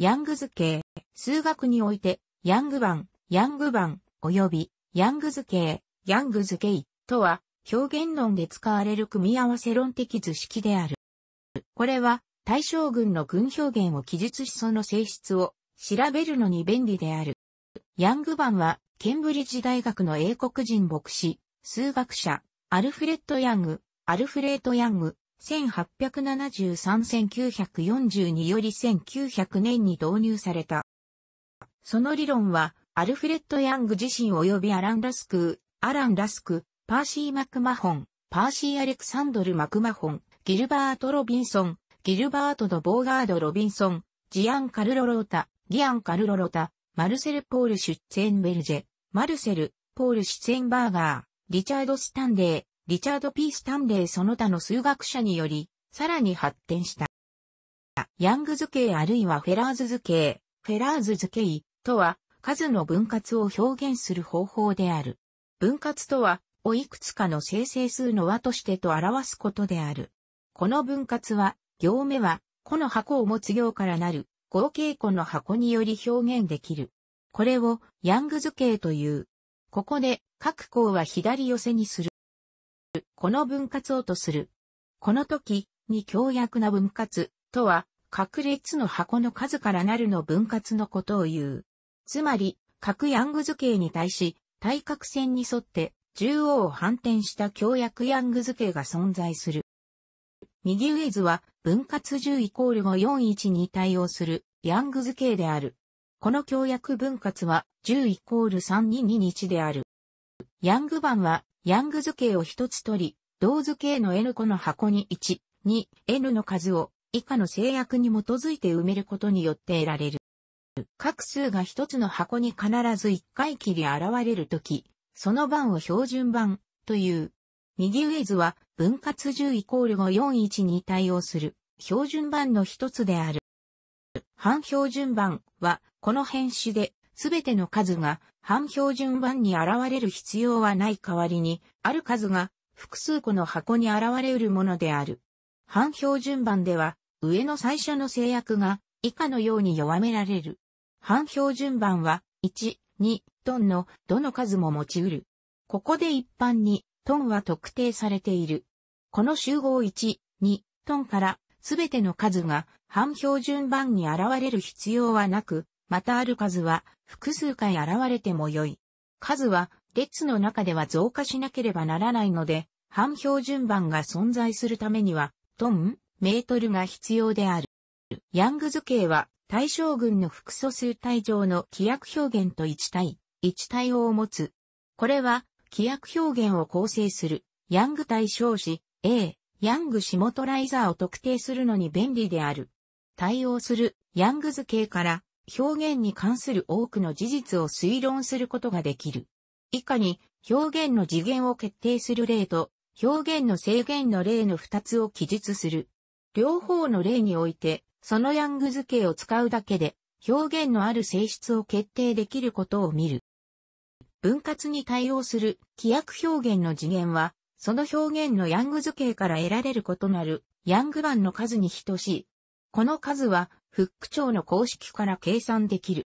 ヤング図形、数学において、ヤング版、ヤング版、及び、ヤング図形、ヤング図形とは、表現論で使われる組み合わせ論的図式である。これは、対象群の群表現を記述しその性質を調べるのに便利である。ヤング版は、ケンブリッジ大学の英国人牧師、数学者、アルフレッド・ヤング、アルフレート・ヤング、1873-1942より1900年に導入された。その理論は、アルフレッド・ヤング自身及びアラン・ラスクー、アラン・ラスク、パーシー・マクマホン、パーシー・アレクサンドル・マクマホン、ギルバート・ロビンソン、ギルバート・ド・ボーガード・ロビンソン、ジアン・カルロ・ロータ、ギアン・カルロ・ロータ、マルセル・ポール・シュッツェンベルジェ、マルセル、ポール・シュツェンバーガー、リチャード・スタンデー、リチャード・ピースタンレーその他の数学者により、さらに発展した。ヤング図形あるいはフェラーズ図形、フェラーズ図形とは、数の分割を表現する方法である。分割とは、をいくつかの生成数の和としてと表すことである。この分割は、行目は、この箱を持つ行からなる、合計個の箱により表現できる。これを、ヤング図形という。ここで、各項は左寄せにする。この分割をとする。この時に強約な分割とは、各列の箱の数からなるの分割のことを言う。つまり、各ヤング図形に対し、対角線に沿って中央を反転した強約ヤング図形が存在する。右上図は分割10イコール541に対応するヤング図形である。この強約分割は10イコール3221である。ヤング版はヤング図形を一つ取り、同図形の n 個の箱に1、2、n の数を以下の制約に基づいて埋めることによって得られる。各数が一つの箱に必ず一回切り現れるとき、その番を標準番という。右上図は分割10イコール541に対応する標準番の一つである。反標準番はこの変種ですべての数が半標準版に現れる必要はない代わりに、ある数が複数個の箱に現れうるものである。半標準版では、上の最初の制約が以下のように弱められる。半標準版は、1、2トンのどの数も持ちうる。ここで一般にトンは特定されている。この集合1、2トンからすべての数が半標準版に現れる必要はなく、またある数は複数回現れても良い。数は列の中では増加しなければならないので、反標準版が存在するためには、トン、メートルが必要である。ヤング図形は対象群の複素数体上の規約表現と一対、一対応を持つ。これは規約表現を構成するヤング対象子 A、ヤングシモトライザーを特定するのに便利である。対応するヤング図形から表現に関する多くの事実を推論することができる。以下に、表現の次元を決定する例と、表現の制限の例の二つを記述する。両方の例において、そのヤング図形を使うだけで、表現のある性質を決定できることを見る。分割に対応する規約表現の次元は、その表現のヤング図形から得られる異なるヤング版の数に等しい。この数はフック長の公式から計算できる。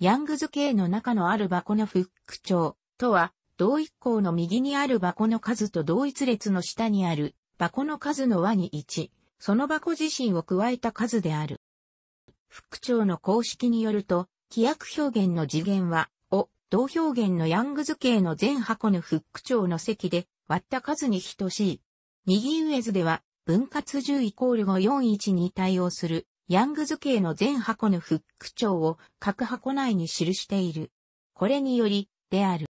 ヤング図形の中のある箱のフック長とは、同一項の右にある箱の数と同一列の下にある箱の数の和に1、その箱自身を加えた数である。フック長の公式によると、規約表現の次元は、を、同表現のヤング図形の全箱のフック長の積で割った数に等しい。右上図では、分割10イコール541に対応するヤング図形の全箱のフック長を各箱内に記している。これにより、である。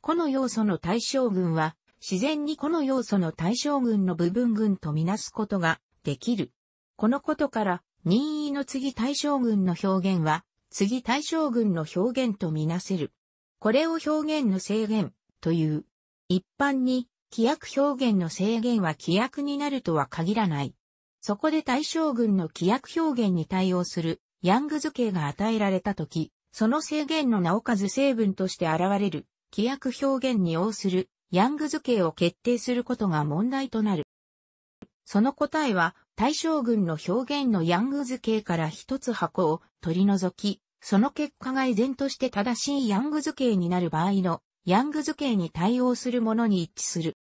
この要素の対象群は、自然にこの要素の対象群の部分群とみなすことができる。このことから、任意の次対象群の表現は、次対象群の表現とみなせる。これを表現の制限という。一般に、規約表現の制限は規約になるとは限らない。そこで対象群の規約表現に対応するヤング図形が与えられたとき、その制限のなおかず成分として現れる規約表現に応するヤング図形を決定することが問題となる。その答えは対象群の表現のヤング図形から一つ箱を取り除き、その結果が依然として正しいヤング図形になる場合のヤング図形に対応するものに一致する。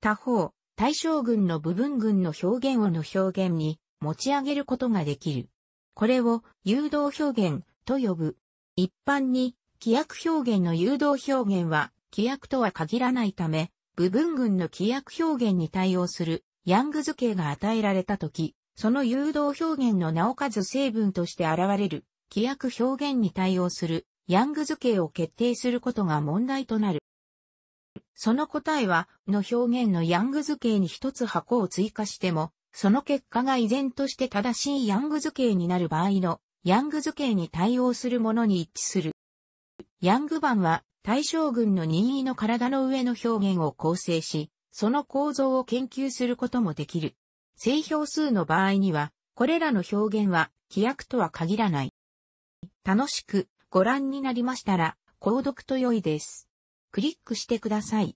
他方、対象群の部分群の表現をの表現に持ち上げることができる。これを誘導表現と呼ぶ。一般に規約表現の誘導表現は規約とは限らないため、部分群の規約表現に対応するヤング図形が与えられたとき、その誘導表現のなおかず成分として現れる規約表現に対応するヤング図形を決定することが問題となる。その答えは、の表現のヤング図形に一つ箱を追加しても、その結果が依然として正しいヤング図形になる場合の、ヤング図形に対応するものに一致する。ヤング版は、対象群の任意の体の上の表現を構成し、その構造を研究することもできる。正標数の場合には、これらの表現は、規約とは限らない。楽しくご覧になりましたら、購読と良いです。クリックしてください。